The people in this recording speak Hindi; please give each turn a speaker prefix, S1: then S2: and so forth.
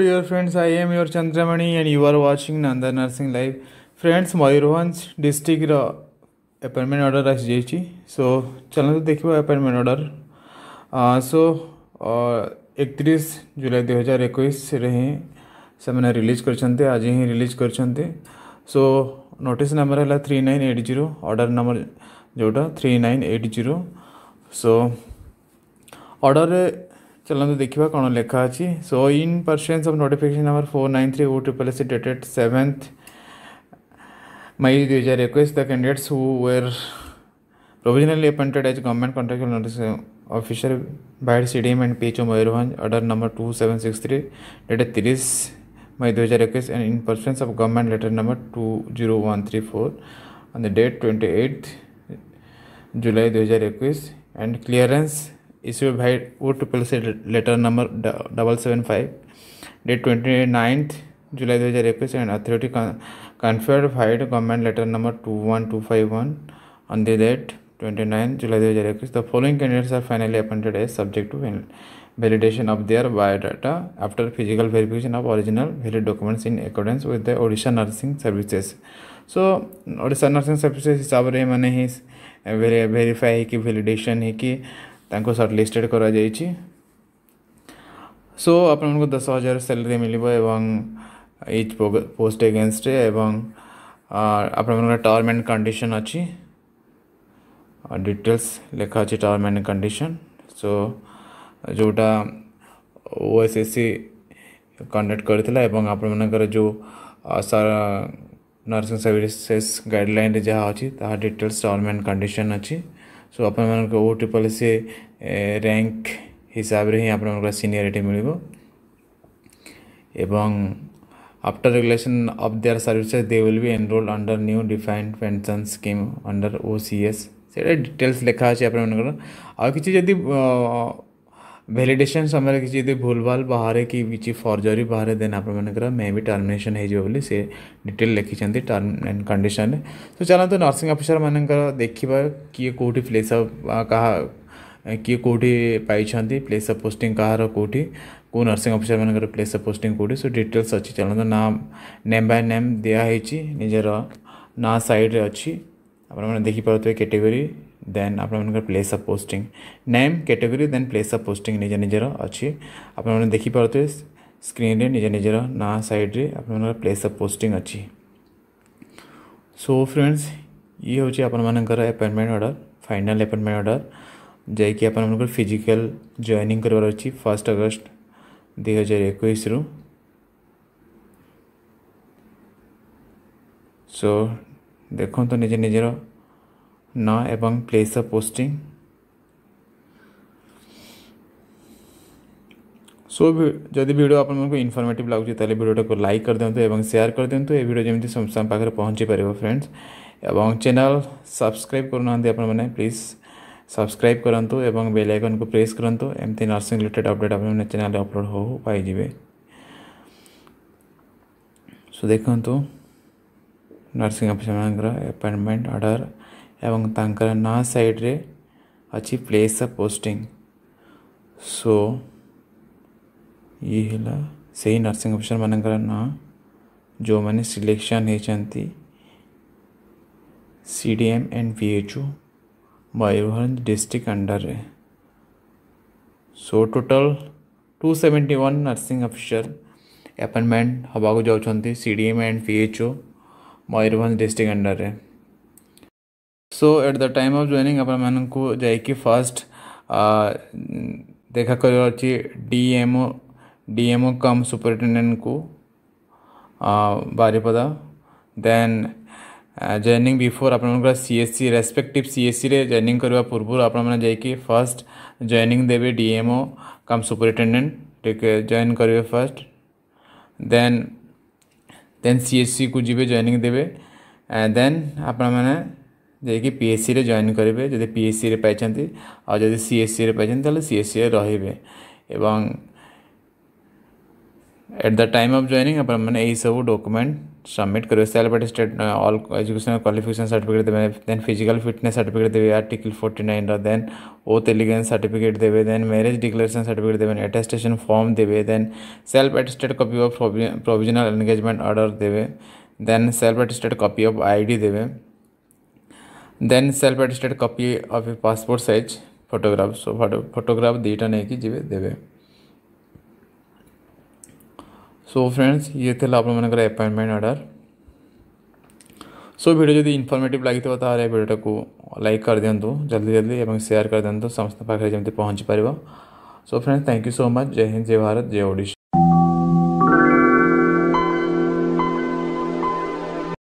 S1: dear friends i am your chandramani and you are watching nanda nursing live friends Mayurbhanj ଡିଷ୍ଟ୍ରିକ୍ଟର ଆପଏଣ୍ଟମେଣ୍ଟ ଅର୍ଡ଼ର ଆସିଯାଇଛି ସୋ ଚାଲନ୍ତୁ ଦେଖିବା ଆପଏଣ୍ଟମେଣ୍ଟ ଅର୍ଡ଼ର ସୋ ଏକତିରିଶ ଜୁଲାଇ ଦୁଇହଜାର ଏକୋଇଶରେ ହିଁ ସେମାନେ ରିଲିଜ୍ କରିଛନ୍ତି ଆଜି ହିଁ ରିଲିଜ୍ କରିଛନ୍ତି ସୋ ନୋଟିସ୍ ନମ୍ବର ହେଲା three nine eight zero order number ଯେଉଁଟା three nine eight zero so ଅର୍ଡ଼ରରେ ଚାଲନ୍ତୁ ଦେଖିବା କ'ଣ ଲେଖା ଅଛି so in pursuance of notification number four nine three O triple C dated seventh ମଇ ଦୁଇ ହଜାର ଏକୋଇଶ the candidates who were provisionally appointed as government contractual notice officer vide CDM and PHO Mayurbhanj order number two seven six three dated ତିରିଶ May 2021 and in pursuance of government letter number 20134 on the date 28 July 2021 and clearance इसी में भाई वो ट्रिपल से letter number double seven five date twenty ninth जुलाई दो हज़ार इक्कीस एंड अथॉरिटी कन्फर्ड फाइड government letter number two one two five one on the date twenty nine जुलाई दो हज़ार इक्कीस the following candidates are finally appointed as subject to validation of their biodata after physical verification of original valid documents in accordance with the Odisha nursing Services. So Odisha Nursing Services हिसाब से मैंने ही वेरीफाई है कि वैलिडेशन है कि ତାଙ୍କୁ ସର୍ଟଲିଷ୍ଟେଡ଼୍ କରାଯାଇଛି ସୋ ଆପଣଙ୍କୁ ଦଶ ହଜାର ସାଲାରୀ ମିଳିବ ଏବଂ ଇଚ୍ ପୋଷ୍ଟ ଏଗେନଷ୍ଟରେ ଏବଂ ଆପଣଙ୍କର ଟର୍ମ ଆଣ୍ଡ କଣ୍ଡିସନ୍ ଅଛି ଡିଟେଲ୍ସ ଲେଖା ଅଛି ଟର୍ମ ଆଣ୍ଡ କଣ୍ଡିସନ୍ ସୋ ଯେଉଁଟା O S S C conduct କରିଥିଲା ଏବଂ ଆପଣମାନଙ୍କର ଯେଉଁ ନର୍ସିଂ ସର୍ଭିସେସ୍ ଗାଇଡ଼ଲାଇନ୍ରେ ଯାହା ଅଛି ତାହା ଡିଟେଲ୍ସ ଟର୍ମ ଆଣ୍ଡ କଣ୍ଡିସନ୍ ଅଛି सो ଆପଣମାନଙ୍କ ଓ ଟ୍ରିପଲ୍ ସି ର୍ୟାଙ୍କ ହିସାବରେ ହିଁ ଆପଣଙ୍କର ସିନିୟରିଟି ମିଳିବ ଏବଂ after regulation of their services they will be enrolled under new defined pension scheme under OCS সেটা ডিটেলস লেখা আছে আপনার আর কিছু যদি ଭ୍ୟାଲିଡେସନ୍ ସମୟରେ କିଛି ଯଦି ଭୁଲଭାଲ ବାହାରେ କି କିଛି ଫର୍ଜରୀ ବାହାରେ ଦେନ୍ ଆପଣମାନଙ୍କର ମେ ବି ଟର୍ମିନେସନ୍ ହେଇଯିବ ବୋଲି ସେ ଡିଟେଲ୍ ଲେଖିଛନ୍ତି ଟର୍ମ ଆଣ୍ଡ କଣ୍ଡିସନ୍ରେ ତ ଚାଲନ୍ତୁ ନର୍ସିଂ ଅଫିସରମାନଙ୍କର ଦେଖିବା କିଏ କେଉଁଠି ପ୍ଲେସ୍ ଅଫ୍ କାହା କିଏ କେଉଁଠି ପାଇଛନ୍ତି ପ୍ଲେସ୍ ଅଫ୍ ପୋଷ୍ଟିଂ କାହାର କେଉଁଠି କେଉଁ ନର୍ସିଂ ଅଫିସରମାନଙ୍କର ପ୍ଲେସ୍ ଅଫ୍ ପୋଷ୍ଟିଂ କେଉଁଠି ସବୁ ଡିଟେଲ୍ସ ଅଛି ଚାଲନ୍ତୁ ନାଁ ନେମ୍ ବାଇ ନେମ୍ ଦିଆହେଇଛି ନିଜର ନାଁ ସାଇଡ଼୍ରେ ଅଛି ଆପଣମାନେ ଦେଖିପାରୁଥିବେ କାଟେଗୋରୀ ଦେନ୍ ଆପଣମାନଙ୍କର place of posting name category then place of posting ନିଜ ନିଜର ଅଛି ଆପଣମାନେ ଦେଖିପାରୁଥିବେ ସ୍କ୍ରିନ୍ରେ ନିଜ ନିଜର ନାଁ ସାଇଡ଼୍ରେ ଆପଣମାନଙ୍କର ପ୍ଲେସ୍ ଅଫ୍ ପୋଷ୍ଟିଂ ଅଛି ସୋ ଫ୍ରେଣ୍ଡସ୍ ଇଏ ହେଉଛି ଆପଣମାନଙ୍କର appointment order final appointment order ଯାଇକି ଆପଣମାନଙ୍କର ଫିଜିକାଲ୍ ଜଏନିଂ କରିବାର ଅଛି ଫାର୍ଷ୍ଟ ଅଗଷ୍ଟ ଦୁଇହଜାର ଏକୋଇଶରୁ ସୋ ଦେଖନ୍ତୁ ନିଜ ନିଜର না এবং প্লেস অফ পোস্টিং সো যদি ভিডিও আপনার ইনফরমেটিভ লাগুছে তাহলে ভিডিওটাকে লাইক করে দিও এবং সেয়ার করে দিও এই ভিডিও যেমন সমস্ত পাখে পৌঁছি পাব ফ্রেন্ডস এবং চ্যানেল সবসক্রাইব করু না আপনার প্লিজ সবসক্রাইব করতু এবং বেল আইকন কু প্রেস করতু এমতি নর্সিং রিলেটেড অপডেট আপনার চ্যানেল অপলোড হো পাইবে সো দেখুন नर्सिंग अफिसर अपॉइंटमेंट अर्डर ଏବଂ ତାଙ୍କର ନାଁ ସାଇଡ଼୍ରେ ଅଛି ପ୍ଲେସ୍ ଅଫ୍ ପୋଷ୍ଟିଂ ସୋ ଇଏ ହେଲା ସେହି ନର୍ସିଂ ଅଫିସରମାନଙ୍କର ନାଁ ଯେଉଁମାନେ ସିଲେକ୍ସନ୍ ହୋଇଛନ୍ତି C D M and V H O Mayurbhanj district ଅଣ୍ଡରରେ so total two seventy one nursing officer appointment ହେବାକୁ ଯାଉଛନ୍ତି C D M and V H O Mayurbhanj district ଅଣ୍ଡରରେ so at the time of joining ଆପଣମାନଙ୍କୁ ଯାଇକି ଫାର୍ଷ୍ଟ ଦେଖା କରିବାର ଅଛି D M O D M O cum ସୁପରିଟେଣ୍ଡେଣ୍ଟକୁ ବାରିପଦା ଦେନ୍ ଜଏନିଂ ବିଫୋର୍ ଆପଣଙ୍କର C S C respective C S ସିରେ ଜଏନିଂ କରିବା ପୂର୍ବରୁ ଆପଣମାନେ ଯାଇକି ଫାର୍ଷ୍ଟ ଜଏନିଂ ଦେବେ D M O cum superintendent ଟିକେ ଜଏନ୍ କରିବେ first then then C S ସିକୁ ଯିବେ ଜଏନିଂ ଦେବେ ଦେନ୍ ଆପଣମାନେ ଯାଇକି ପିଏଚ୍ସିରେ ଜଏନ୍ କରିବେ ଯଦି ପିଏଚ୍ସିରେ ପାଇଛନ୍ତି ଆଉ ଯଦି ସିଏସ୍ସିରେ ପାଇଛନ୍ତି ତାହେଲେ ସିଏସ୍ସିରେ ରହିବେ ଏବଂ at the time of joining अपन सब डॉक्यूमेंट सबमिट करेंगे self attested all educational qualification certificate देते देन फिजिकल फिटनेस सर्टिफिकेट देते आर्टिकल फोर्टी नाइन रेन ओथ एलिगेंस सर्टिफिकेट देते देन मैरिज डिक्लेरेशन सर्टिफिकेट देवे एटेस्टेशन फर्म देवे then self attested copy of provisional engagement order देवे then self attested copy of I D देवे then self attested copy of a passport size photograph so photo photograph नहीं कि ଯିବେ ଦେବେ सो फ्रेंड्स ये थी आपर एपॉइंटमेंट अर्डर सो भिड जब इनफर्मेटिव लगी तो ताहले भिडियो को लाइक कर दिंतु तो, जल्दी जल्दी और सेयार कर दिंतु तो, समस्त पाखे जमी पहुँची पार so friends thank you so much जय हिंद जय भारत जय ओडा